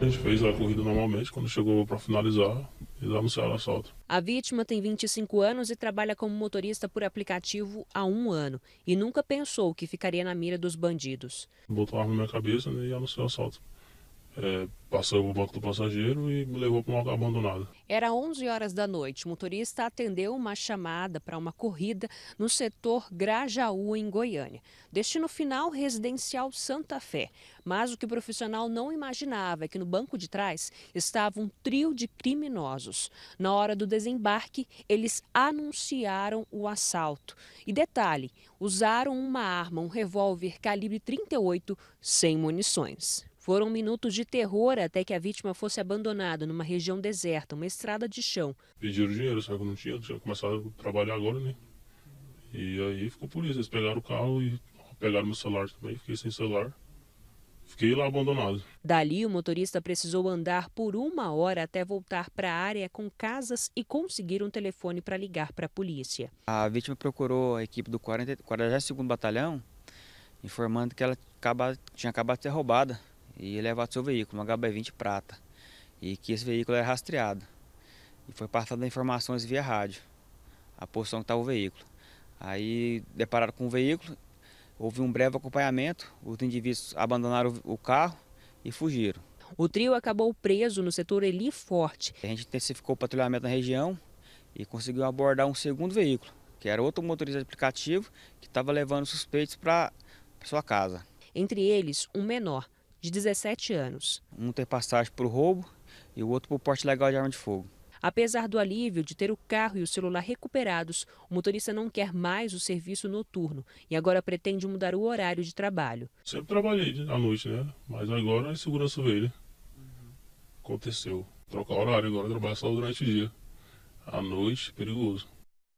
A gente fez a corrida normalmente, quando chegou para finalizar, eles anunciaram o assalto. A vítima tem 25 anos e trabalha como motorista por aplicativo há um ano e nunca pensou que ficaria na mira dos bandidos. Botou a arma na minha cabeça né, e anunciou o assalto é, passou o banco do passageiro e me levou para um abandonado. Era 11 horas da noite. O motorista atendeu uma chamada para uma corrida no setor Grajaú, em Goiânia. Destino final residencial Santa Fé. Mas o que o profissional não imaginava é que no banco de trás estava um trio de criminosos. Na hora do desembarque, eles anunciaram o assalto. E detalhe, usaram uma arma, um revólver calibre 38, sem munições. Foram minutos de terror até que a vítima fosse abandonada numa região deserta, uma estrada de chão. Pediram dinheiro, só que não tinha, tinha começado a trabalhar agora, né? E aí ficou por isso, eles pegaram o carro e pegaram meu celular também, fiquei sem celular. Fiquei lá abandonado. Dali, o motorista precisou andar por uma hora até voltar para a área com casas e conseguir um telefone para ligar para a polícia. A vítima procurou a equipe do 42 Batalhão, informando que ela tinha acabado de ser roubada e levado seu veículo, um HB20 prata, e que esse veículo era é rastreado. E foi passada informações via rádio, a posição que estava tá o veículo. Aí depararam com o veículo, houve um breve acompanhamento, os indivíduos abandonaram o carro e fugiram. O trio acabou preso no setor Eli Forte. A gente intensificou o patrulhamento na região e conseguiu abordar um segundo veículo, que era outro motorista de aplicativo que estava levando suspeitos para sua casa. Entre eles, um menor de 17 anos. Um tem passagem por roubo e o outro por porte legal de arma de fogo. Apesar do alívio de ter o carro e o celular recuperados, o motorista não quer mais o serviço noturno e agora pretende mudar o horário de trabalho. Sempre trabalhei à noite, né? Mas agora é segurança velha. Né? Aconteceu. Trocar horário agora, trabalhar só durante o dia. À noite, perigoso.